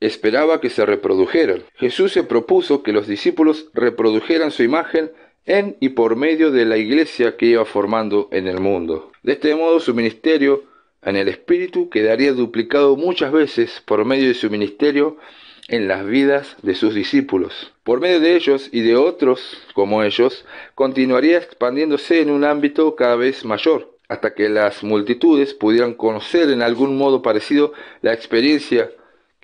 Esperaba que se reprodujeran. Jesús se propuso que los discípulos reprodujeran su imagen en y por medio de la iglesia que iba formando en el mundo. De este modo su ministerio en el Espíritu quedaría duplicado muchas veces por medio de su ministerio en las vidas de sus discípulos. Por medio de ellos y de otros como ellos, continuaría expandiéndose en un ámbito cada vez mayor, hasta que las multitudes pudieran conocer en algún modo parecido la experiencia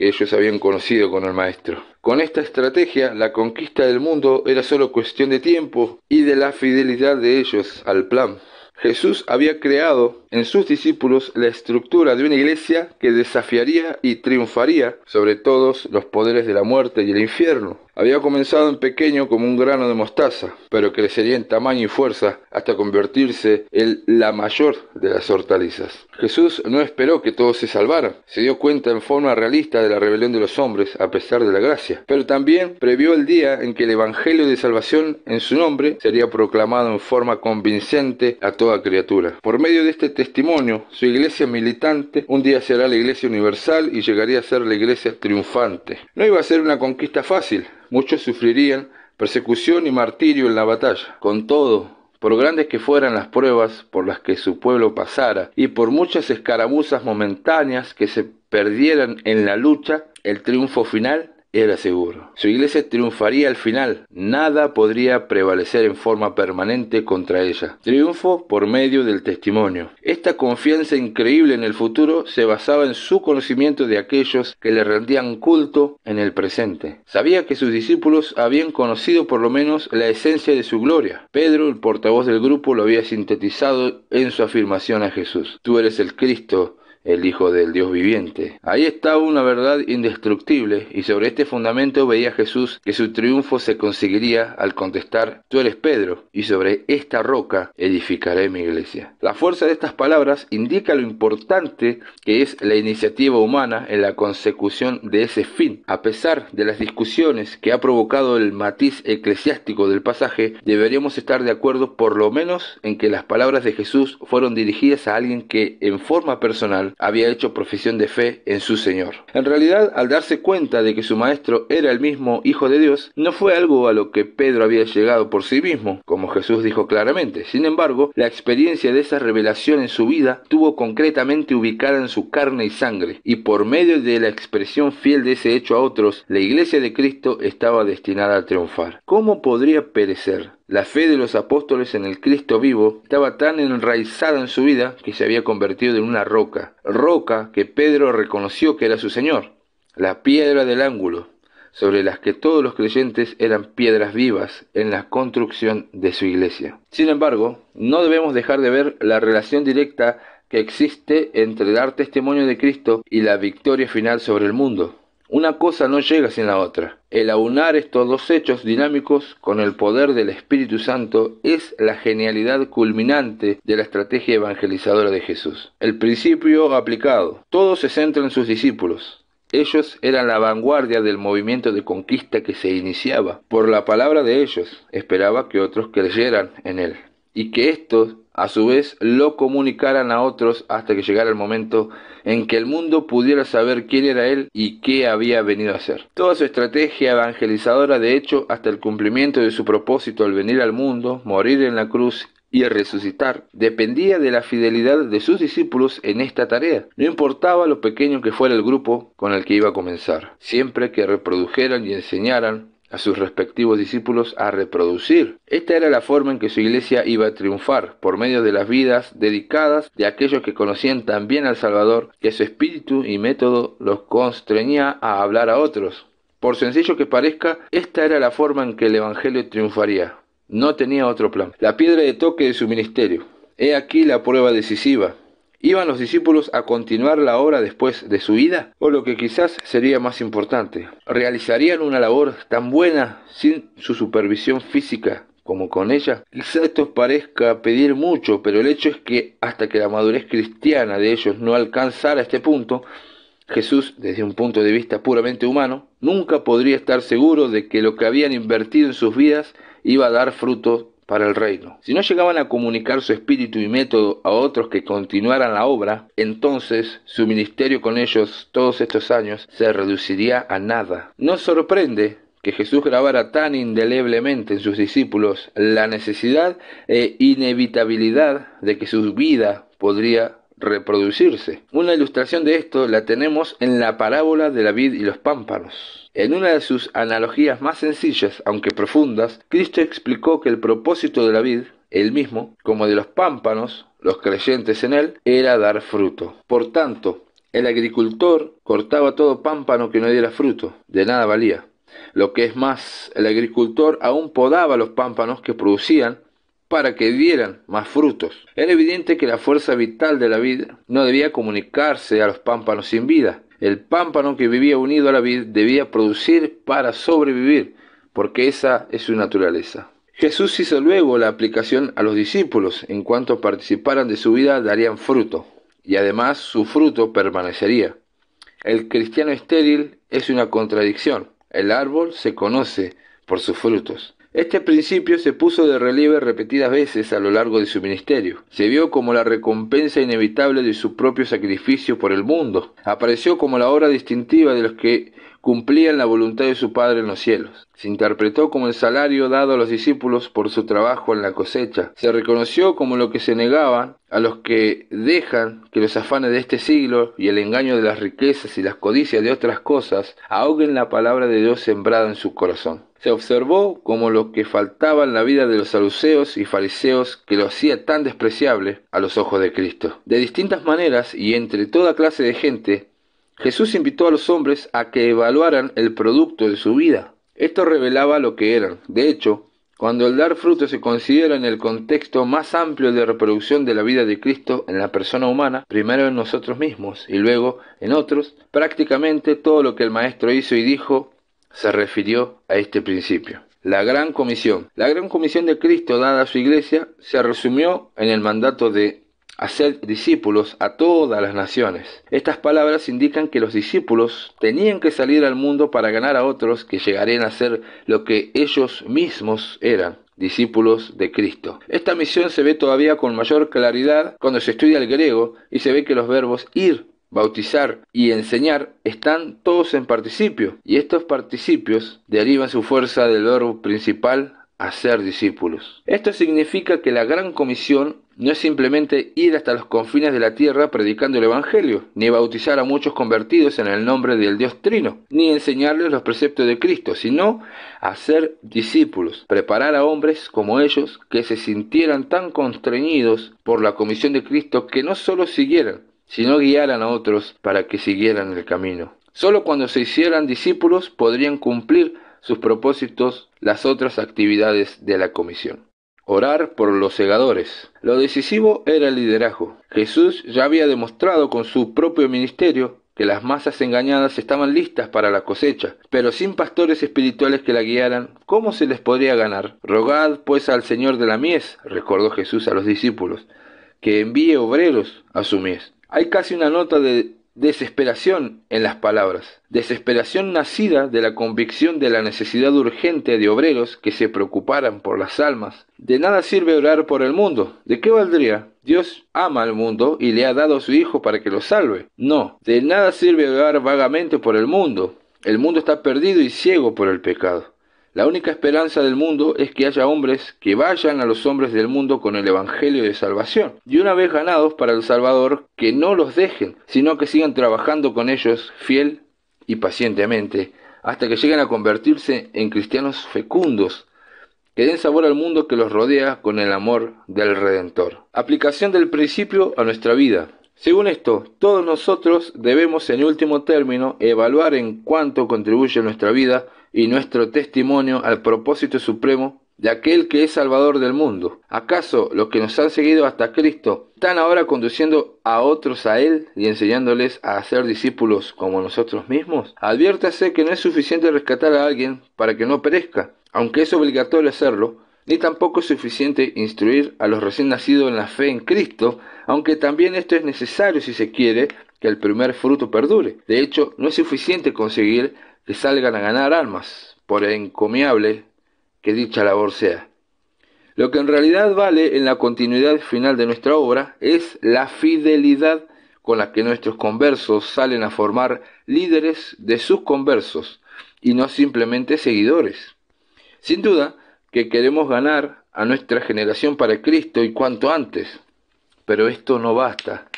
que ellos habían conocido con el maestro. Con esta estrategia, la conquista del mundo era solo cuestión de tiempo y de la fidelidad de ellos al plan. Jesús había creado en sus discípulos la estructura de una iglesia que desafiaría y triunfaría sobre todos los poderes de la muerte y el infierno. Había comenzado en pequeño como un grano de mostaza, pero crecería en tamaño y fuerza hasta convertirse en la mayor de las hortalizas. Jesús no esperó que todos se salvaran, se dio cuenta en forma realista de la rebelión de los hombres a pesar de la gracia, pero también previó el día en que el Evangelio de Salvación en su nombre sería proclamado en forma convincente a toda criatura. Por medio de este testimonio, su iglesia militante un día será la iglesia universal y llegaría a ser la iglesia triunfante. No iba a ser una conquista fácil, muchos sufrirían persecución y martirio en la batalla. Con todo, por grandes que fueran las pruebas por las que su pueblo pasara y por muchas escaramuzas momentáneas que se perdieran en la lucha, el triunfo final era seguro. Su iglesia triunfaría al final. Nada podría prevalecer en forma permanente contra ella. Triunfo por medio del testimonio. Esta confianza increíble en el futuro se basaba en su conocimiento de aquellos que le rendían culto en el presente. Sabía que sus discípulos habían conocido por lo menos la esencia de su gloria. Pedro, el portavoz del grupo, lo había sintetizado en su afirmación a Jesús. Tú eres el Cristo, el Hijo del Dios viviente. Ahí está una verdad indestructible y sobre este fundamento veía Jesús que su triunfo se conseguiría al contestar, tú eres Pedro y sobre esta roca edificaré mi iglesia. La fuerza de estas palabras indica lo importante que es la iniciativa humana en la consecución de ese fin. A pesar de las discusiones que ha provocado el matiz eclesiástico del pasaje, deberíamos estar de acuerdo por lo menos en que las palabras de Jesús fueron dirigidas a alguien que en forma personal había hecho profesión de fe en su Señor. En realidad, al darse cuenta de que su maestro era el mismo Hijo de Dios, no fue algo a lo que Pedro había llegado por sí mismo, como Jesús dijo claramente. Sin embargo, la experiencia de esa revelación en su vida tuvo concretamente ubicada en su carne y sangre, y por medio de la expresión fiel de ese hecho a otros, la iglesia de Cristo estaba destinada a triunfar. ¿Cómo podría perecer? La fe de los apóstoles en el Cristo vivo estaba tan enraizada en su vida que se había convertido en una roca, roca que Pedro reconoció que era su Señor, la piedra del ángulo, sobre las que todos los creyentes eran piedras vivas en la construcción de su iglesia. Sin embargo, no debemos dejar de ver la relación directa que existe entre dar testimonio de Cristo y la victoria final sobre el mundo. Una cosa no llega sin la otra. El aunar estos dos hechos dinámicos con el poder del Espíritu Santo es la genialidad culminante de la estrategia evangelizadora de Jesús. El principio aplicado. Todo se centra en sus discípulos. Ellos eran la vanguardia del movimiento de conquista que se iniciaba. Por la palabra de ellos esperaba que otros creyeran en él y que estos a su vez lo comunicaran a otros hasta que llegara el momento en que el mundo pudiera saber quién era él y qué había venido a hacer. Toda su estrategia evangelizadora de hecho hasta el cumplimiento de su propósito al venir al mundo, morir en la cruz y resucitar dependía de la fidelidad de sus discípulos en esta tarea. No importaba lo pequeño que fuera el grupo con el que iba a comenzar, siempre que reprodujeran y enseñaran a sus respectivos discípulos a reproducir. Esta era la forma en que su iglesia iba a triunfar, por medio de las vidas dedicadas de aquellos que conocían tan bien al Salvador, que su espíritu y método los constreñía a hablar a otros. Por sencillo que parezca, esta era la forma en que el Evangelio triunfaría. No tenía otro plan. La piedra de toque de su ministerio. He aquí la prueba decisiva. ¿Iban los discípulos a continuar la obra después de su vida? O lo que quizás sería más importante, ¿realizarían una labor tan buena sin su supervisión física como con ella? Quizás esto parezca pedir mucho, pero el hecho es que hasta que la madurez cristiana de ellos no alcanzara este punto, Jesús, desde un punto de vista puramente humano, nunca podría estar seguro de que lo que habían invertido en sus vidas iba a dar fruto el reino. Si no llegaban a comunicar su espíritu y método a otros que continuaran la obra, entonces su ministerio con ellos todos estos años se reduciría a nada. No sorprende que Jesús grabara tan indeleblemente en sus discípulos la necesidad e inevitabilidad de que su vida podría reproducirse. Una ilustración de esto la tenemos en la parábola de la vid y los pámpanos. En una de sus analogías más sencillas, aunque profundas, Cristo explicó que el propósito de la vid, el mismo, como de los pámpanos, los creyentes en él, era dar fruto. Por tanto, el agricultor cortaba todo pámpano que no diera fruto, de nada valía. Lo que es más, el agricultor aún podaba los pámpanos que producían para que dieran más frutos. Era evidente que la fuerza vital de la vida no debía comunicarse a los pámpanos sin vida. El pámpano que vivía unido a la vid debía producir para sobrevivir, porque esa es su naturaleza. Jesús hizo luego la aplicación a los discípulos, en cuanto participaran de su vida darían fruto, y además su fruto permanecería. El cristiano estéril es una contradicción. El árbol se conoce por sus frutos. Este principio se puso de relieve repetidas veces a lo largo de su ministerio. Se vio como la recompensa inevitable de su propio sacrificio por el mundo. Apareció como la obra distintiva de los que cumplían la voluntad de su Padre en los cielos. Se interpretó como el salario dado a los discípulos por su trabajo en la cosecha. Se reconoció como lo que se negaba a los que dejan que los afanes de este siglo y el engaño de las riquezas y las codicias de otras cosas ahoguen la palabra de Dios sembrada en su corazón. Se observó como lo que faltaba en la vida de los saduceos y fariseos que lo hacía tan despreciable a los ojos de Cristo. De distintas maneras y entre toda clase de gente, Jesús invitó a los hombres a que evaluaran el producto de su vida. Esto revelaba lo que eran. De hecho, cuando el dar fruto se considera en el contexto más amplio de reproducción de la vida de Cristo en la persona humana, primero en nosotros mismos y luego en otros, prácticamente todo lo que el Maestro hizo y dijo se refirió a este principio. La gran comisión. La gran comisión de Cristo dada a su iglesia se resumió en el mandato de hacer discípulos a todas las naciones. Estas palabras indican que los discípulos tenían que salir al mundo para ganar a otros que llegarían a ser lo que ellos mismos eran discípulos de Cristo. Esta misión se ve todavía con mayor claridad cuando se estudia el griego y se ve que los verbos ir bautizar y enseñar están todos en participio y estos participios derivan su fuerza del verbo principal hacer discípulos. Esto significa que la gran comisión no es simplemente ir hasta los confines de la tierra predicando el Evangelio, ni bautizar a muchos convertidos en el nombre del Dios Trino, ni enseñarles los preceptos de Cristo, sino hacer discípulos, preparar a hombres como ellos que se sintieran tan constreñidos por la comisión de Cristo que no solo siguieran, sino guiaran a otros para que siguieran el camino. Solo cuando se hicieran discípulos podrían cumplir sus propósitos las otras actividades de la comisión. Orar por los segadores. Lo decisivo era el liderazgo. Jesús ya había demostrado con su propio ministerio que las masas engañadas estaban listas para la cosecha, pero sin pastores espirituales que la guiaran, ¿cómo se les podría ganar? Rogad pues al Señor de la mies, recordó Jesús a los discípulos, que envíe obreros a su mies. Hay casi una nota de desesperación en las palabras, desesperación nacida de la convicción de la necesidad urgente de obreros que se preocuparan por las almas. De nada sirve orar por el mundo. ¿De qué valdría? Dios ama al mundo y le ha dado a su Hijo para que lo salve. No, de nada sirve orar vagamente por el mundo. El mundo está perdido y ciego por el pecado. La única esperanza del mundo es que haya hombres que vayan a los hombres del mundo con el Evangelio de Salvación, y una vez ganados para el Salvador, que no los dejen, sino que sigan trabajando con ellos fiel y pacientemente, hasta que lleguen a convertirse en cristianos fecundos, que den sabor al mundo que los rodea con el amor del Redentor. Aplicación del principio a nuestra vida. Según esto, todos nosotros debemos en último término evaluar en cuánto contribuye nuestra vida y nuestro testimonio al propósito supremo de aquel que es Salvador del mundo. ¿Acaso los que nos han seguido hasta Cristo están ahora conduciendo a otros a Él y enseñándoles a ser discípulos como nosotros mismos? Adviértase que no es suficiente rescatar a alguien para que no perezca, aunque es obligatorio hacerlo, ni tampoco es suficiente instruir a los recién nacidos en la fe en Cristo, aunque también esto es necesario si se quiere que el primer fruto perdure. De hecho, no es suficiente conseguir salgan a ganar armas, por encomiable que dicha labor sea. Lo que en realidad vale en la continuidad final de nuestra obra es la fidelidad con la que nuestros conversos salen a formar líderes de sus conversos y no simplemente seguidores. Sin duda que queremos ganar a nuestra generación para Cristo y cuanto antes, pero esto no basta.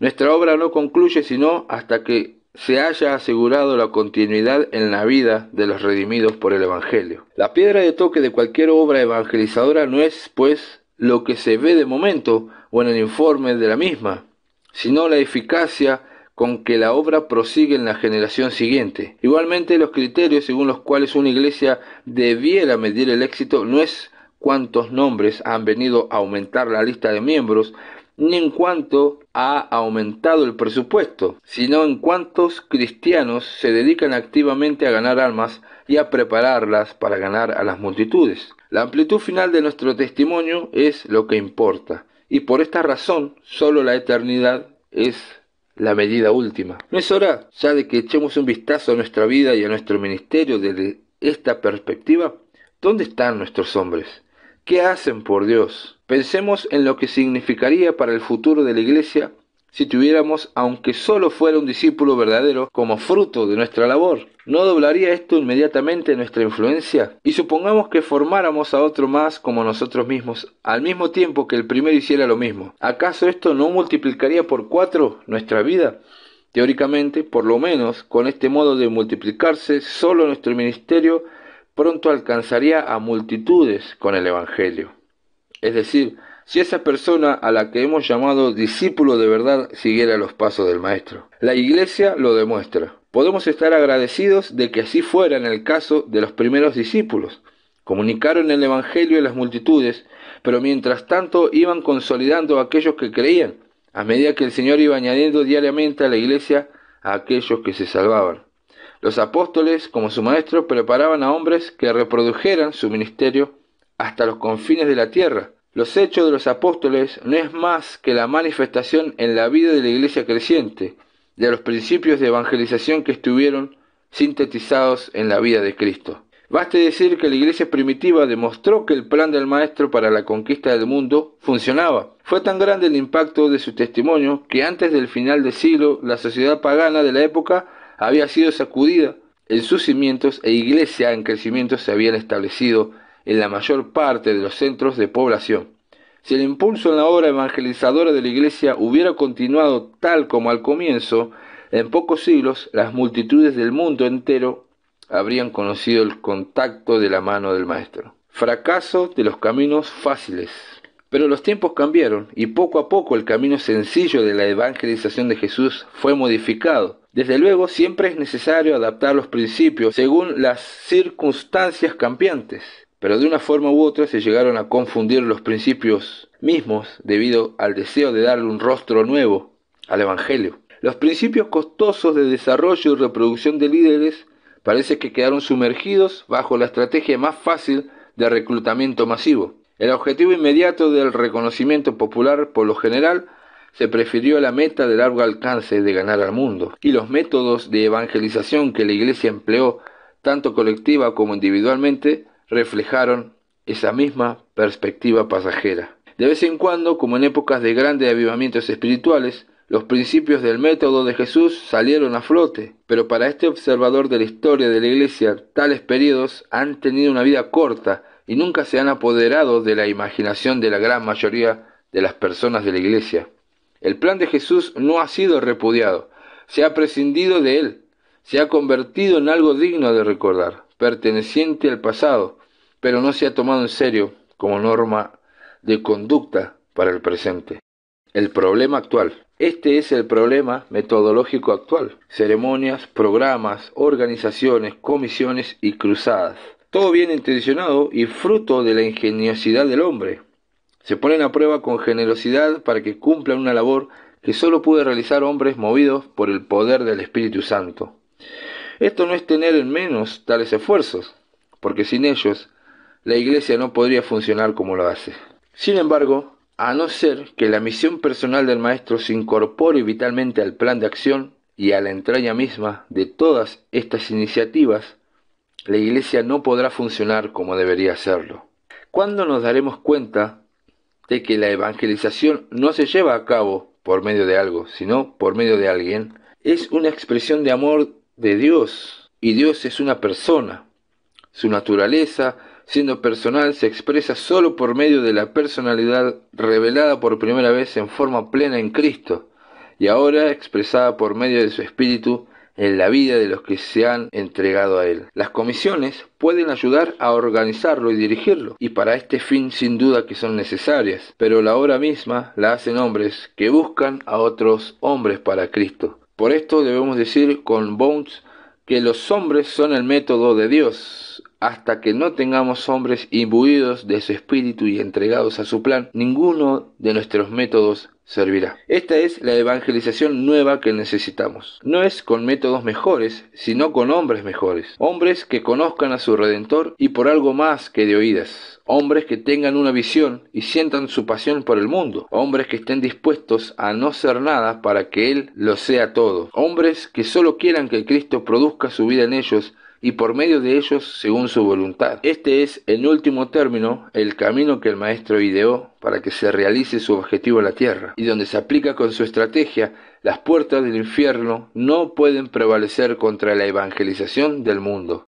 Nuestra obra no concluye sino hasta que se haya asegurado la continuidad en la vida de los redimidos por el Evangelio. La piedra de toque de cualquier obra evangelizadora no es, pues, lo que se ve de momento o en el informe de la misma, sino la eficacia con que la obra prosigue en la generación siguiente. Igualmente, los criterios según los cuales una iglesia debiera medir el éxito no es cuántos nombres han venido a aumentar la lista de miembros, ni en cuanto ha aumentado el presupuesto, sino en cuantos cristianos se dedican activamente a ganar almas y a prepararlas para ganar a las multitudes. La amplitud final de nuestro testimonio es lo que importa, y por esta razón solo la eternidad es la medida última. No es hora ya de que echemos un vistazo a nuestra vida y a nuestro ministerio desde esta perspectiva. ¿Dónde están nuestros hombres? ¿Qué hacen por Dios? Pensemos en lo que significaría para el futuro de la Iglesia si tuviéramos, aunque solo fuera un discípulo verdadero, como fruto de nuestra labor. ¿No doblaría esto inmediatamente nuestra influencia? Y supongamos que formáramos a otro más como nosotros mismos, al mismo tiempo que el primero hiciera lo mismo. ¿Acaso esto no multiplicaría por cuatro nuestra vida? Teóricamente, por lo menos, con este modo de multiplicarse, solo nuestro ministerio pronto alcanzaría a multitudes con el Evangelio. Es decir, si esa persona a la que hemos llamado discípulo de verdad siguiera los pasos del Maestro. La Iglesia lo demuestra. Podemos estar agradecidos de que así fuera en el caso de los primeros discípulos. Comunicaron el Evangelio a las multitudes, pero mientras tanto iban consolidando a aquellos que creían, a medida que el Señor iba añadiendo diariamente a la Iglesia a aquellos que se salvaban. Los apóstoles, como su maestro, preparaban a hombres que reprodujeran su ministerio hasta los confines de la tierra. Los hechos de los apóstoles no es más que la manifestación en la vida de la iglesia creciente de los principios de evangelización que estuvieron sintetizados en la vida de Cristo. Baste decir que la iglesia primitiva demostró que el plan del Maestro para la conquista del mundo funcionaba. Fue tan grande el impacto de su testimonio que antes del final del siglo la sociedad pagana de la época había sido sacudida en sus cimientos e iglesia en crecimiento se habían establecido en la mayor parte de los centros de población. Si el impulso en la obra evangelizadora de la Iglesia hubiera continuado tal como al comienzo, en pocos siglos las multitudes del mundo entero habrían conocido el contacto de la mano del Maestro. Fracaso de los caminos fáciles. Pero los tiempos cambiaron y poco a poco el camino sencillo de la evangelización de Jesús fue modificado. Desde luego siempre es necesario adaptar los principios según las circunstancias cambiantes pero de una forma u otra se llegaron a confundir los principios mismos debido al deseo de darle un rostro nuevo al Evangelio. Los principios costosos de desarrollo y reproducción de líderes parece que quedaron sumergidos bajo la estrategia más fácil de reclutamiento masivo. El objetivo inmediato del reconocimiento popular, por lo general, se prefirió a la meta de largo alcance de ganar al mundo, y los métodos de evangelización que la Iglesia empleó, tanto colectiva como individualmente, reflejaron esa misma perspectiva pasajera. De vez en cuando, como en épocas de grandes avivamientos espirituales, los principios del método de Jesús salieron a flote, pero para este observador de la historia de la Iglesia, tales periodos han tenido una vida corta y nunca se han apoderado de la imaginación de la gran mayoría de las personas de la Iglesia. El plan de Jesús no ha sido repudiado, se ha prescindido de él, se ha convertido en algo digno de recordar, perteneciente al pasado, pero no se ha tomado en serio como norma de conducta para el presente. El problema actual. Este es el problema metodológico actual. Ceremonias, programas, organizaciones, comisiones y cruzadas. Todo bien intencionado y fruto de la ingeniosidad del hombre. Se ponen a prueba con generosidad para que cumplan una labor que solo puede realizar hombres movidos por el poder del Espíritu Santo. Esto no es tener en menos tales esfuerzos, porque sin ellos la Iglesia no podría funcionar como lo hace. Sin embargo, a no ser que la misión personal del Maestro se incorpore vitalmente al plan de acción y a la entraña misma de todas estas iniciativas, la Iglesia no podrá funcionar como debería hacerlo. Cuando nos daremos cuenta de que la evangelización no se lleva a cabo por medio de algo, sino por medio de alguien? Es una expresión de amor de Dios, y Dios es una persona. Su naturaleza, siendo personal, se expresa solo por medio de la personalidad revelada por primera vez en forma plena en Cristo, y ahora expresada por medio de su Espíritu en la vida de los que se han entregado a Él. Las comisiones pueden ayudar a organizarlo y dirigirlo, y para este fin sin duda que son necesarias, pero la obra misma la hacen hombres que buscan a otros hombres para Cristo. Por esto debemos decir con Bones que los hombres son el método de Dios, hasta que no tengamos hombres imbuidos de su espíritu y entregados a su plan, ninguno de nuestros métodos servirá. Esta es la evangelización nueva que necesitamos. No es con métodos mejores, sino con hombres mejores. Hombres que conozcan a su Redentor y por algo más que de oídas. Hombres que tengan una visión y sientan su pasión por el mundo. Hombres que estén dispuestos a no ser nada para que Él lo sea todo. Hombres que solo quieran que Cristo produzca su vida en ellos y por medio de ellos según su voluntad. Este es, en último término, el camino que el Maestro ideó para que se realice su objetivo en la tierra, y donde se aplica con su estrategia, las puertas del infierno no pueden prevalecer contra la evangelización del mundo.